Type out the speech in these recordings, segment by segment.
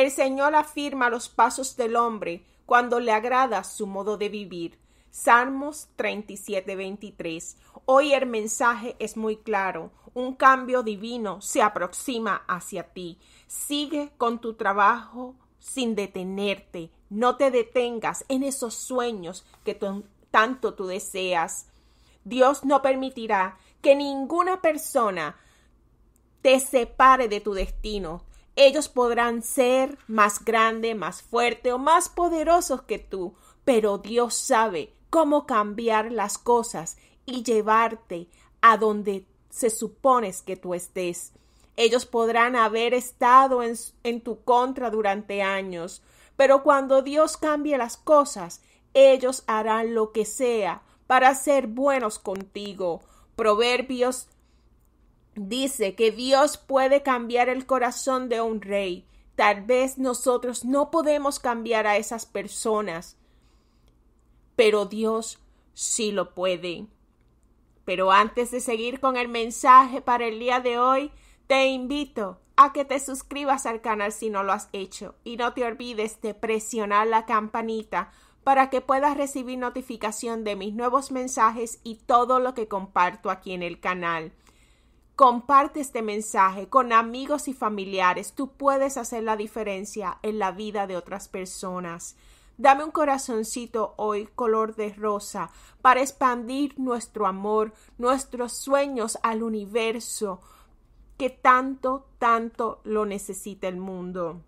El Señor afirma los pasos del hombre cuando le agrada su modo de vivir. Salmos 37:23. Hoy el mensaje es muy claro. Un cambio divino se aproxima hacia ti. Sigue con tu trabajo sin detenerte. No te detengas en esos sueños que tanto tú deseas. Dios no permitirá que ninguna persona te separe de tu destino. Ellos podrán ser más grande, más fuerte o más poderosos que tú, pero Dios sabe cómo cambiar las cosas y llevarte a donde se supones que tú estés. Ellos podrán haber estado en, en tu contra durante años, pero cuando Dios cambie las cosas, ellos harán lo que sea para ser buenos contigo. Proverbios dice que Dios puede cambiar el corazón de un rey. Tal vez nosotros no podemos cambiar a esas personas, pero Dios sí lo puede. Pero antes de seguir con el mensaje para el día de hoy, te invito a que te suscribas al canal si no lo has hecho y no te olvides de presionar la campanita para que puedas recibir notificación de mis nuevos mensajes y todo lo que comparto aquí en el canal. Comparte este mensaje con amigos y familiares. Tú puedes hacer la diferencia en la vida de otras personas. Dame un corazoncito hoy color de rosa para expandir nuestro amor, nuestros sueños al universo que tanto, tanto lo necesita el mundo.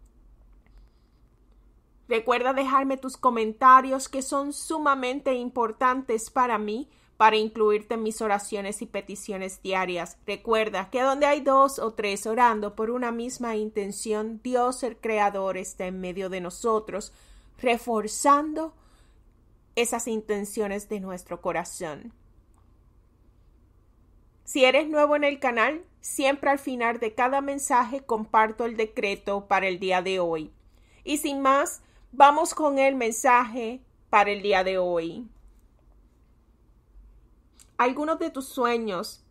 Recuerda dejarme tus comentarios que son sumamente importantes para mí para incluirte en mis oraciones y peticiones diarias. Recuerda que donde hay dos o tres orando por una misma intención, Dios el Creador está en medio de nosotros, reforzando esas intenciones de nuestro corazón. Si eres nuevo en el canal, siempre al final de cada mensaje comparto el decreto para el día de hoy. Y sin más, vamos con el mensaje para el día de hoy algunos de tus sueños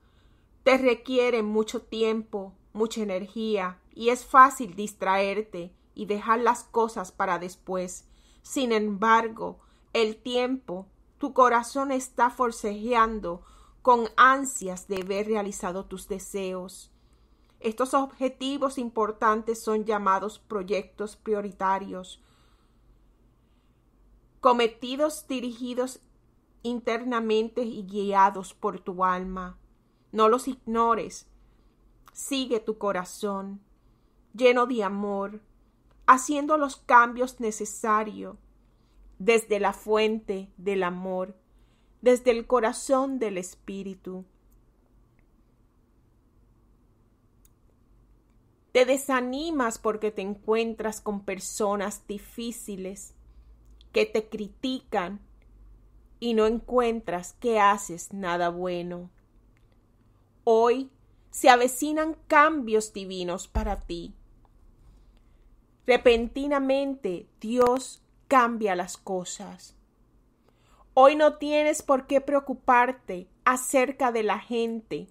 te requieren mucho tiempo, mucha energía, y es fácil distraerte y dejar las cosas para después. Sin embargo, el tiempo, tu corazón está forcejeando con ansias de ver realizado tus deseos. Estos objetivos importantes son llamados proyectos prioritarios, cometidos dirigidos internamente y guiados por tu alma. No los ignores. Sigue tu corazón, lleno de amor, haciendo los cambios necesarios desde la fuente del amor, desde el corazón del espíritu. Te desanimas porque te encuentras con personas difíciles que te critican y no encuentras que haces nada bueno. Hoy se avecinan cambios divinos para ti. Repentinamente Dios cambia las cosas. Hoy no tienes por qué preocuparte acerca de la gente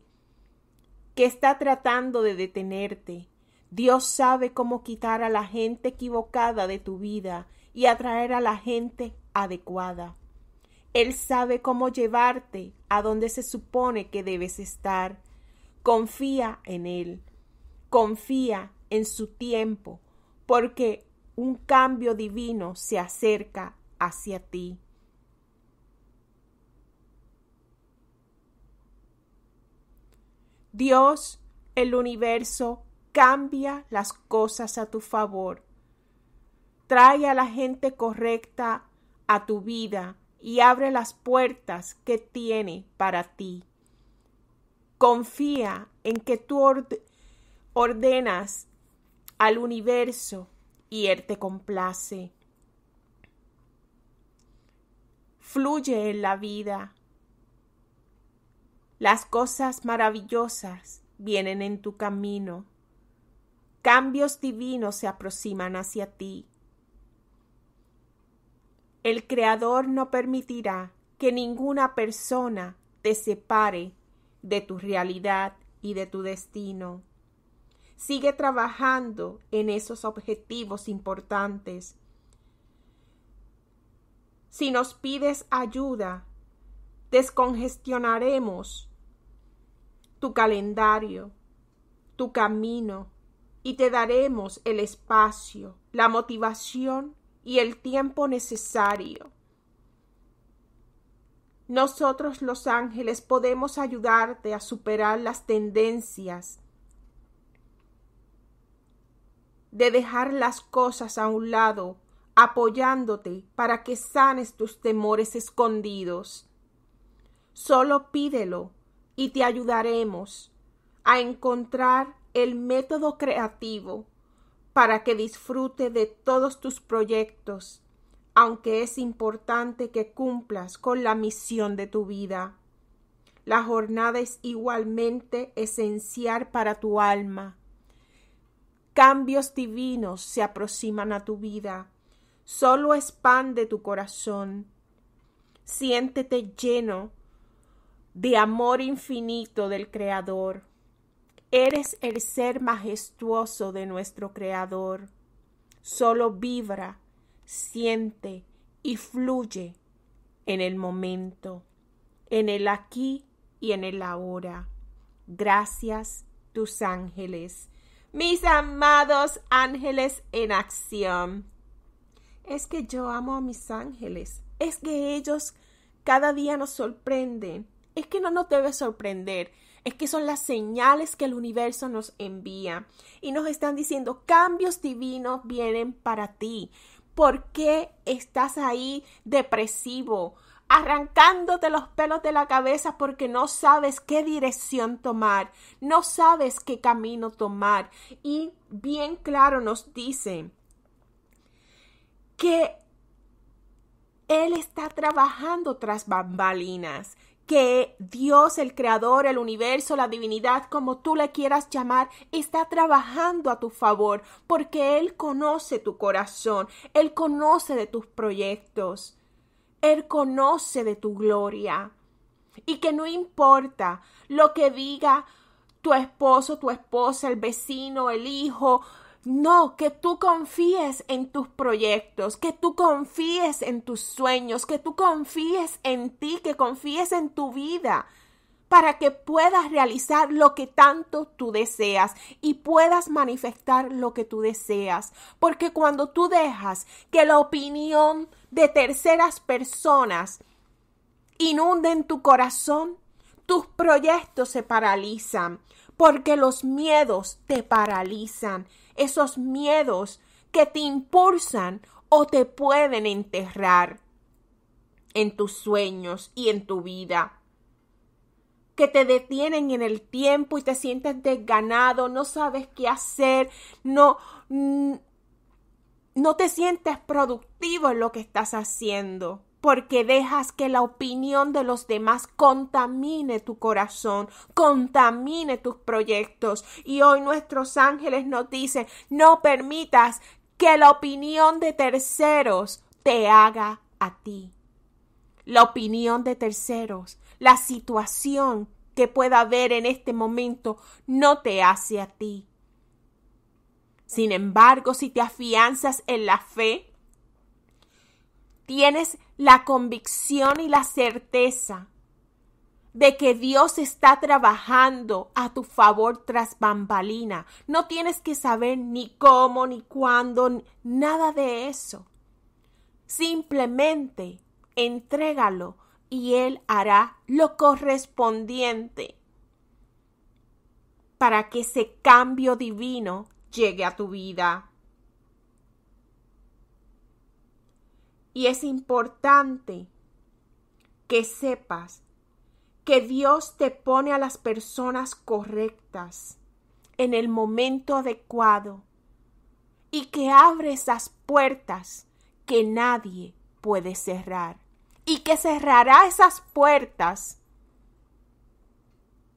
que está tratando de detenerte. Dios sabe cómo quitar a la gente equivocada de tu vida y atraer a la gente adecuada. Él sabe cómo llevarte a donde se supone que debes estar. Confía en Él. Confía en su tiempo, porque un cambio divino se acerca hacia ti. Dios, el universo, cambia las cosas a tu favor. Trae a la gente correcta a tu vida y abre las puertas que tiene para ti. Confía en que tú ordenas al universo y Él te complace. Fluye en la vida. Las cosas maravillosas vienen en tu camino. Cambios divinos se aproximan hacia ti. El Creador no permitirá que ninguna persona te separe de tu realidad y de tu destino. Sigue trabajando en esos objetivos importantes. Si nos pides ayuda, descongestionaremos tu calendario, tu camino, y te daremos el espacio, la motivación y el tiempo necesario. Nosotros los ángeles podemos ayudarte a superar las tendencias de dejar las cosas a un lado, apoyándote para que sanes tus temores escondidos. Solo pídelo y te ayudaremos a encontrar el método creativo para que disfrute de todos tus proyectos, aunque es importante que cumplas con la misión de tu vida. La jornada es igualmente esencial para tu alma. Cambios divinos se aproximan a tu vida. Solo expande tu corazón. Siéntete lleno de amor infinito del Creador. Eres el ser majestuoso de nuestro Creador. Solo vibra, siente y fluye en el momento, en el aquí y en el ahora. Gracias, tus ángeles. Mis amados ángeles en acción. Es que yo amo a mis ángeles. Es que ellos cada día nos sorprenden es que no nos debe sorprender, es que son las señales que el universo nos envía y nos están diciendo cambios divinos vienen para ti. ¿Por qué estás ahí depresivo? arrancándote los pelos de la cabeza porque no sabes qué dirección tomar, no sabes qué camino tomar. Y bien claro nos dice que Él está trabajando tras bambalinas, que Dios, el Creador, el universo, la divinidad, como tú le quieras llamar, está trabajando a tu favor, porque Él conoce tu corazón, Él conoce de tus proyectos, Él conoce de tu gloria. Y que no importa lo que diga tu esposo, tu esposa, el vecino, el hijo, no, que tú confíes en tus proyectos, que tú confíes en tus sueños, que tú confíes en ti, que confíes en tu vida, para que puedas realizar lo que tanto tú deseas y puedas manifestar lo que tú deseas. Porque cuando tú dejas que la opinión de terceras personas inunden tu corazón, tus proyectos se paralizan, porque los miedos te paralizan esos miedos que te impulsan o te pueden enterrar en tus sueños y en tu vida que te detienen en el tiempo y te sientes desganado, no sabes qué hacer, no, no te sientes productivo en lo que estás haciendo porque dejas que la opinión de los demás contamine tu corazón, contamine tus proyectos. Y hoy nuestros ángeles nos dicen, no permitas que la opinión de terceros te haga a ti. La opinión de terceros, la situación que pueda haber en este momento, no te hace a ti. Sin embargo, si te afianzas en la fe, tienes la convicción y la certeza de que Dios está trabajando a tu favor tras bambalina. No tienes que saber ni cómo, ni cuándo, nada de eso. Simplemente entrégalo y Él hará lo correspondiente para que ese cambio divino llegue a tu vida. Y es importante que sepas que Dios te pone a las personas correctas en el momento adecuado y que abre esas puertas que nadie puede cerrar y que cerrará esas puertas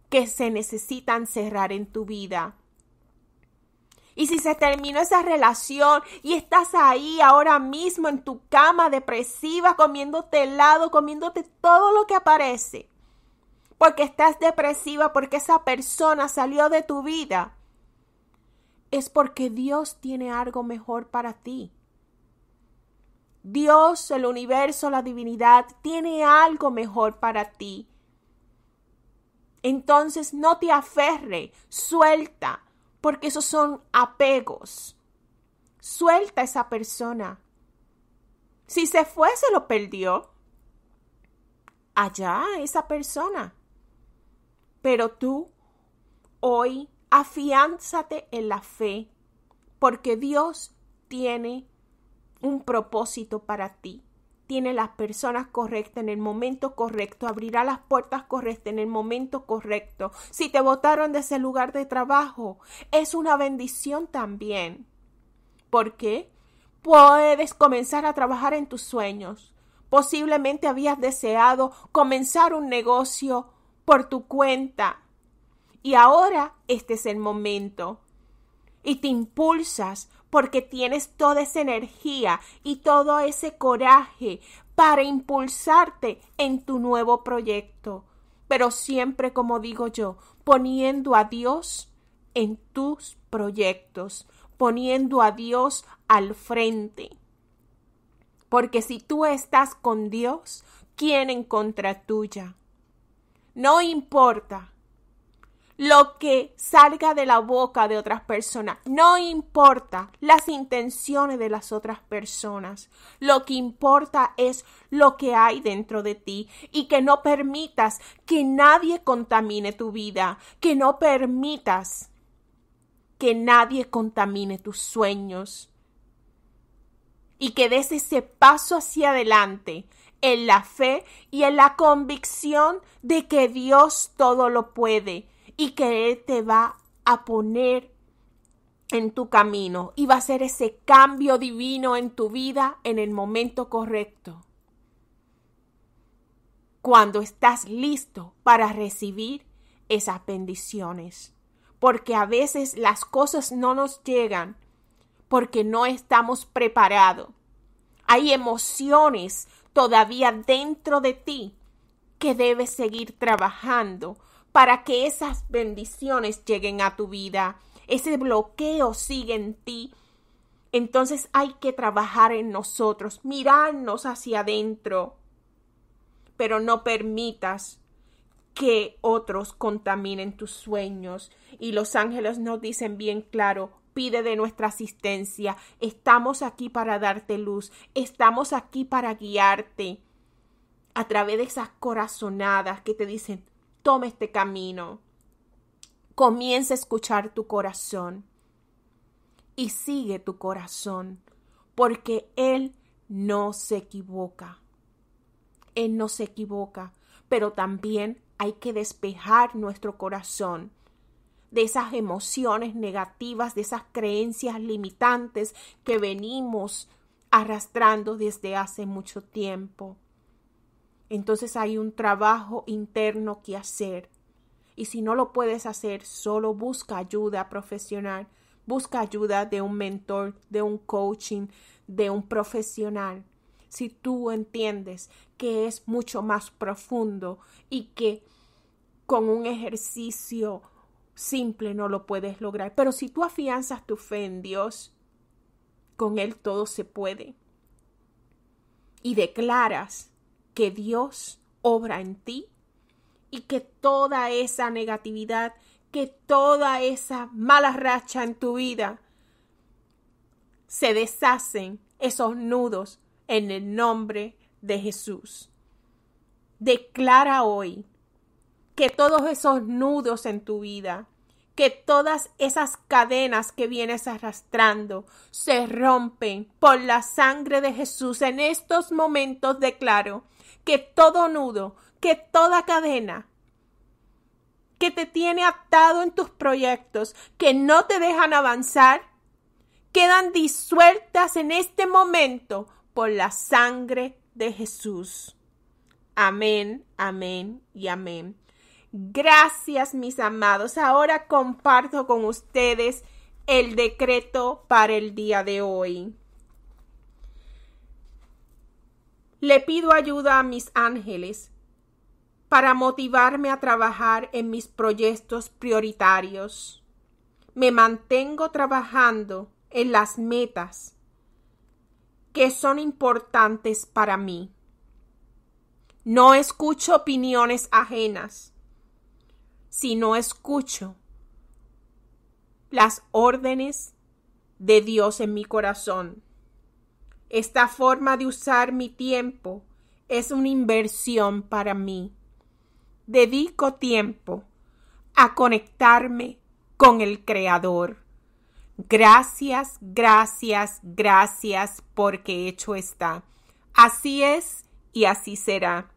que se necesitan cerrar en tu vida y si se terminó esa relación y estás ahí ahora mismo en tu cama depresiva, comiéndote helado, comiéndote todo lo que aparece, porque estás depresiva, porque esa persona salió de tu vida, es porque Dios tiene algo mejor para ti. Dios, el universo, la divinidad, tiene algo mejor para ti. Entonces no te aferre, suelta, porque esos son apegos. Suelta a esa persona. Si se fue, se lo perdió. Allá, esa persona. Pero tú, hoy, afiánzate en la fe, porque Dios tiene un propósito para ti tiene las personas correctas en el momento correcto, abrirá las puertas correctas en el momento correcto. Si te votaron de ese lugar de trabajo, es una bendición también. ¿Por qué? Puedes comenzar a trabajar en tus sueños. Posiblemente habías deseado comenzar un negocio por tu cuenta. Y ahora este es el momento. Y te impulsas porque tienes toda esa energía y todo ese coraje para impulsarte en tu nuevo proyecto. Pero siempre, como digo yo, poniendo a Dios en tus proyectos, poniendo a Dios al frente. Porque si tú estás con Dios, ¿quién en contra tuya? No importa lo que salga de la boca de otras personas. No importa las intenciones de las otras personas. Lo que importa es lo que hay dentro de ti y que no permitas que nadie contamine tu vida, que no permitas que nadie contamine tus sueños y que des ese paso hacia adelante en la fe y en la convicción de que Dios todo lo puede y que Él te va a poner en tu camino y va a ser ese cambio divino en tu vida en el momento correcto. Cuando estás listo para recibir esas bendiciones. Porque a veces las cosas no nos llegan porque no estamos preparados. Hay emociones todavía dentro de ti que debes seguir trabajando para que esas bendiciones lleguen a tu vida. Ese bloqueo sigue en ti. Entonces hay que trabajar en nosotros, mirarnos hacia adentro, pero no permitas que otros contaminen tus sueños. Y los ángeles nos dicen bien claro, pide de nuestra asistencia, estamos aquí para darte luz, estamos aquí para guiarte a través de esas corazonadas que te dicen, toma este camino. Comienza a escuchar tu corazón y sigue tu corazón, porque Él no se equivoca. Él no se equivoca, pero también hay que despejar nuestro corazón de esas emociones negativas, de esas creencias limitantes que venimos arrastrando desde hace mucho tiempo entonces hay un trabajo interno que hacer. Y si no lo puedes hacer, solo busca ayuda profesional, busca ayuda de un mentor, de un coaching, de un profesional. Si tú entiendes que es mucho más profundo y que con un ejercicio simple no lo puedes lograr, pero si tú afianzas tu fe en Dios, con Él todo se puede. Y declaras que Dios obra en ti y que toda esa negatividad, que toda esa mala racha en tu vida se deshacen esos nudos en el nombre de Jesús. Declara hoy que todos esos nudos en tu vida, que todas esas cadenas que vienes arrastrando se rompen por la sangre de Jesús. En estos momentos declaro que todo nudo, que toda cadena que te tiene atado en tus proyectos, que no te dejan avanzar, quedan disueltas en este momento por la sangre de Jesús. Amén, amén y amén. Gracias mis amados. Ahora comparto con ustedes el decreto para el día de hoy. Le pido ayuda a mis ángeles para motivarme a trabajar en mis proyectos prioritarios. Me mantengo trabajando en las metas que son importantes para mí. No escucho opiniones ajenas, sino escucho las órdenes de Dios en mi corazón. Esta forma de usar mi tiempo es una inversión para mí. Dedico tiempo a conectarme con el Creador. Gracias, gracias, gracias porque hecho está. Así es y así será.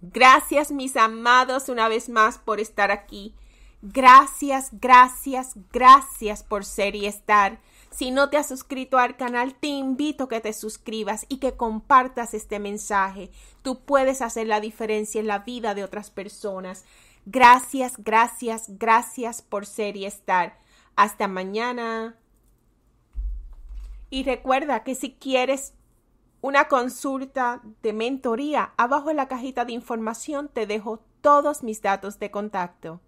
Gracias mis amados una vez más por estar aquí. Gracias, gracias, gracias por ser y estar. Si no te has suscrito al canal, te invito a que te suscribas y que compartas este mensaje. Tú puedes hacer la diferencia en la vida de otras personas. Gracias, gracias, gracias por ser y estar. Hasta mañana. Y recuerda que si quieres una consulta de mentoría, abajo en la cajita de información te dejo todos mis datos de contacto.